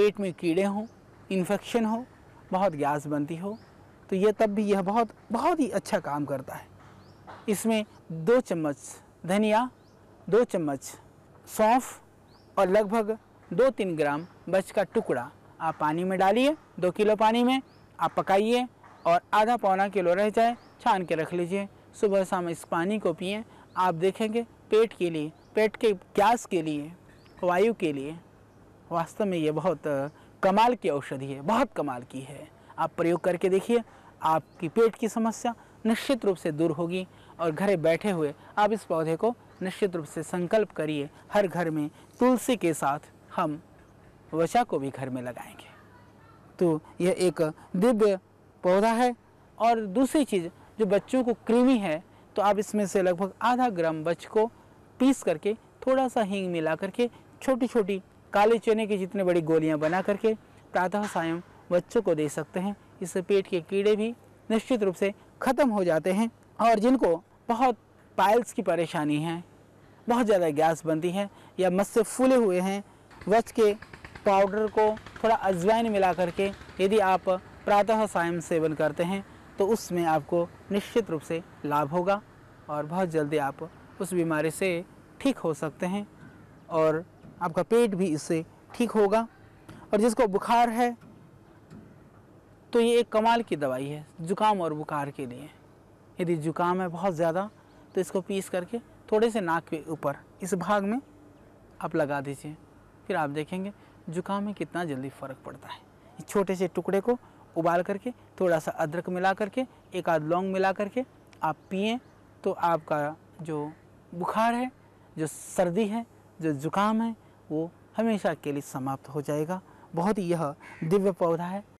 पेट में कीड़े हों इन्फेक्शन हो बहुत गैस बनती हो तो यह तब भी यह बहुत बहुत ही अच्छा काम करता है इसमें दो चम्मच धनिया दो चम्मच सौंफ और लगभग दो तीन ग्राम बच का टुकड़ा आप पानी में डालिए दो किलो पानी में आप पकाइए और आधा पौना किलो रह जाए छान के रख लीजिए सुबह शाम इस पानी को पिए आप देखेंगे पेट के लिए पेट के गैस के लिए वायु के लिए वास्तव में ये बहुत कमाल की औषधि है बहुत कमाल की है आप प्रयोग करके देखिए आपकी पेट की समस्या निश्चित रूप से दूर होगी और घरे बैठे हुए आप इस पौधे को निश्चित रूप से संकल्प करिए हर घर में तुलसी के साथ हम वचा को भी घर में लगाएंगे तो यह एक दिव्य पौधा है और दूसरी चीज़ जो बच्चों को क्रीमी है तो आप इसमें से लगभग आधा ग्राम बच को पीस करके थोड़ा सा हींग मिला करके छोटी छोटी काले चने की जितनी बड़ी गोलियां बना करके प्रातः सायं बच्चों को दे सकते हैं इससे पेट के कीड़े भी निश्चित रूप से ख़त्म हो जाते हैं और जिनको बहुत पाइल्स की परेशानी है बहुत ज़्यादा गैस बनती है या मस्से फूले हुए हैं वच के पाउडर को थोड़ा अजवाइन मिला करके यदि आप प्रातः सायं सेवन करते हैं तो उसमें आपको निश्चित रूप से लाभ होगा और बहुत जल्दी आप उस बीमारी से ठीक हो सकते हैं और आपका पेट भी इससे ठीक होगा और जिसको बुखार है तो ये एक कमाल की दवाई है ज़ुकाम और बुखार के लिए यदि ज़ुकाम है बहुत ज़्यादा तो इसको पीस करके थोड़े से नाक के ऊपर इस भाग में आप लगा दीजिए फिर आप देखेंगे जुकाम में कितना जल्दी फ़र्क पड़ता है इस छोटे से टुकड़े को उबाल करके थोड़ा सा अदरक मिला करके एक आध लौंग मिला करके आप पिए तो आपका जो बुखार है जो सर्दी है जो ज़ुकाम है वो हमेशा के लिए समाप्त हो जाएगा बहुत ही यह दिव्य पौधा है